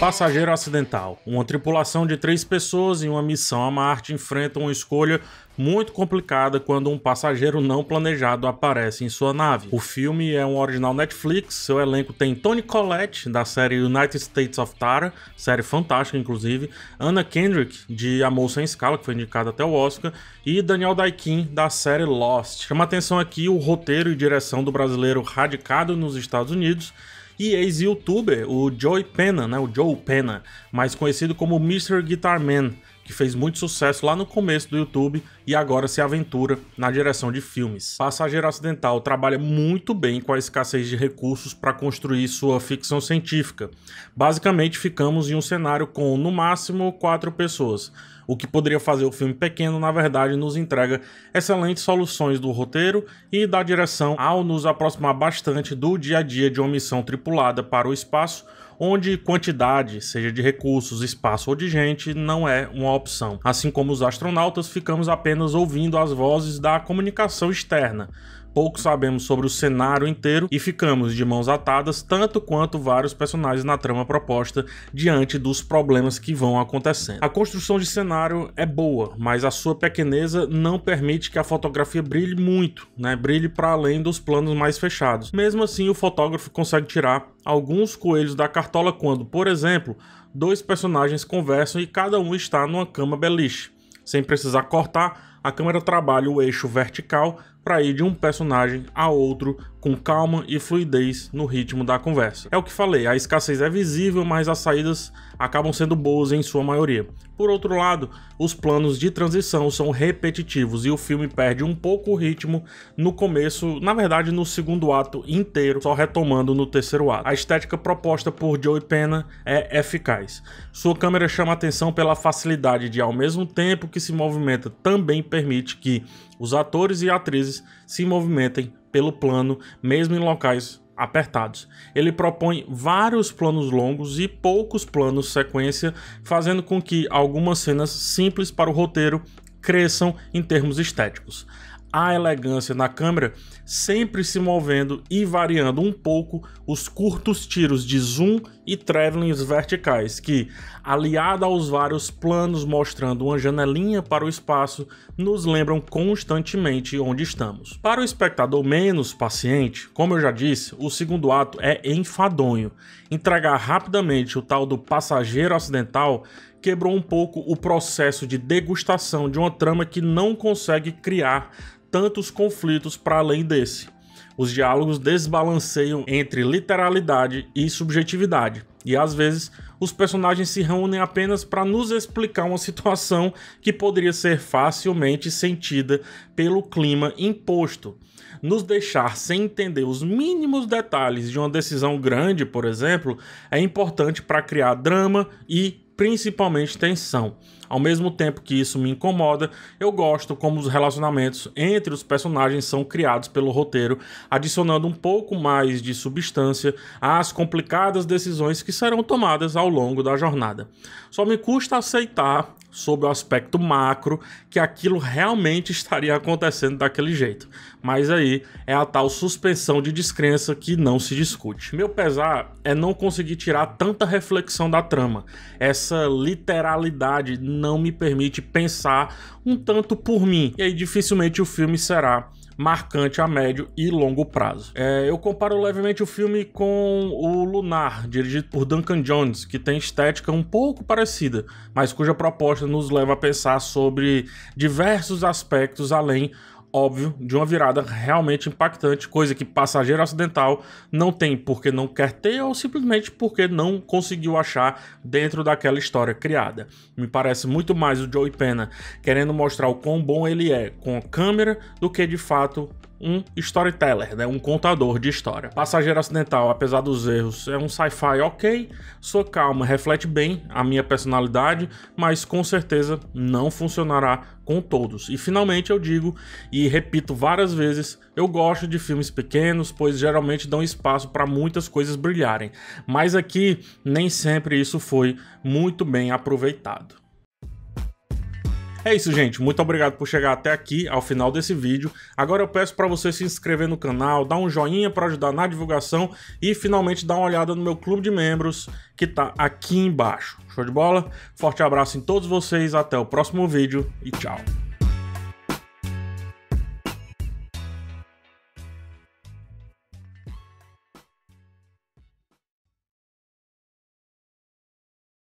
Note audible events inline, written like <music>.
Passageiro acidental. Uma tripulação de três pessoas em uma missão a Marte enfrenta uma escolha muito complicada quando um passageiro não planejado aparece em sua nave. O filme é um original Netflix, seu elenco tem Tony Collette, da série United States of Tara, série fantástica inclusive, Anna Kendrick, de A Moça em Escala, que foi indicada até o Oscar, e Daniel Daikin, da série Lost. Chama atenção aqui o roteiro e direção do brasileiro radicado nos Estados Unidos, e ex-youtuber, o Joey Pena, né, o Joe Pena, mais conhecido como Mr. Guitar Man que fez muito sucesso lá no começo do YouTube e agora se aventura na direção de filmes. Passageiro Acidental trabalha muito bem com a escassez de recursos para construir sua ficção científica. Basicamente, ficamos em um cenário com no máximo quatro pessoas. O que poderia fazer o filme pequeno, na verdade, nos entrega excelentes soluções do roteiro e da direção ao nos aproximar bastante do dia a dia de uma missão tripulada para o espaço onde quantidade, seja de recursos, espaço ou de gente, não é uma opção. Assim como os astronautas, ficamos apenas ouvindo as vozes da comunicação externa pouco sabemos sobre o cenário inteiro e ficamos de mãos atadas, tanto quanto vários personagens na trama proposta diante dos problemas que vão acontecendo. A construção de cenário é boa, mas a sua pequeneza não permite que a fotografia brilhe muito, né? Brilhe para além dos planos mais fechados. Mesmo assim, o fotógrafo consegue tirar alguns coelhos da cartola quando, por exemplo, dois personagens conversam e cada um está numa cama beliche, sem precisar cortar a câmera trabalha o eixo vertical para ir de um personagem a outro com calma e fluidez no ritmo da conversa. É o que falei, a escassez é visível, mas as saídas acabam sendo boas em sua maioria. Por outro lado, os planos de transição são repetitivos e o filme perde um pouco o ritmo no começo, na verdade no segundo ato inteiro, só retomando no terceiro ato. A estética proposta por Joey Pena é eficaz. Sua câmera chama atenção pela facilidade de, ao mesmo tempo que se movimenta também permite que os atores e atrizes se movimentem pelo plano, mesmo em locais apertados. Ele propõe vários planos longos e poucos planos sequência, fazendo com que algumas cenas simples para o roteiro cresçam em termos estéticos a elegância na câmera, sempre se movendo e variando um pouco os curtos tiros de zoom e travelings verticais, que, aliada aos vários planos mostrando uma janelinha para o espaço, nos lembram constantemente onde estamos. Para o espectador menos paciente, como eu já disse, o segundo ato é enfadonho. Entregar rapidamente o tal do passageiro acidental quebrou um pouco o processo de degustação de uma trama que não consegue criar tantos conflitos para além desse. Os diálogos desbalanceiam entre literalidade e subjetividade, e às vezes os personagens se reúnem apenas para nos explicar uma situação que poderia ser facilmente sentida pelo clima imposto. Nos deixar sem entender os mínimos detalhes de uma decisão grande, por exemplo, é importante para criar drama e principalmente tensão. Ao mesmo tempo que isso me incomoda, eu gosto como os relacionamentos entre os personagens são criados pelo roteiro, adicionando um pouco mais de substância às complicadas decisões que serão tomadas ao longo da jornada. Só me custa aceitar, sob o aspecto macro, que aquilo realmente <laughs> estaria acontecendo daquele jeito. Mas aí é a tal suspensão de descrença que não se discute. Meu pesar é não conseguir tirar tanta reflexão da trama. Essa é essa literalidade não me permite pensar um tanto por mim. E aí dificilmente o filme será marcante a médio e longo prazo. É, eu comparo levemente o filme com o Lunar, dirigido por Duncan Jones, que tem estética um pouco parecida, mas cuja proposta nos leva a pensar sobre diversos aspectos além óbvio de uma virada realmente impactante, coisa que passageiro ocidental não tem porque não quer ter ou simplesmente porque não conseguiu achar dentro daquela história criada. Me parece muito mais o Joey Pena querendo mostrar o quão bom ele é com a câmera do que de fato um storyteller, né? um contador de história. Passageiro Acidental, apesar dos erros, é um sci-fi ok, sua calma reflete bem a minha personalidade, mas com certeza não funcionará com todos. E finalmente eu digo, e repito várias vezes, eu gosto de filmes pequenos, pois geralmente dão espaço para muitas coisas brilharem, mas aqui nem sempre isso foi muito bem aproveitado. É isso, gente. Muito obrigado por chegar até aqui, ao final desse vídeo. Agora eu peço para você se inscrever no canal, dar um joinha para ajudar na divulgação e finalmente dar uma olhada no meu clube de membros que está aqui embaixo. Show de bola? Forte abraço em todos vocês, até o próximo vídeo e tchau.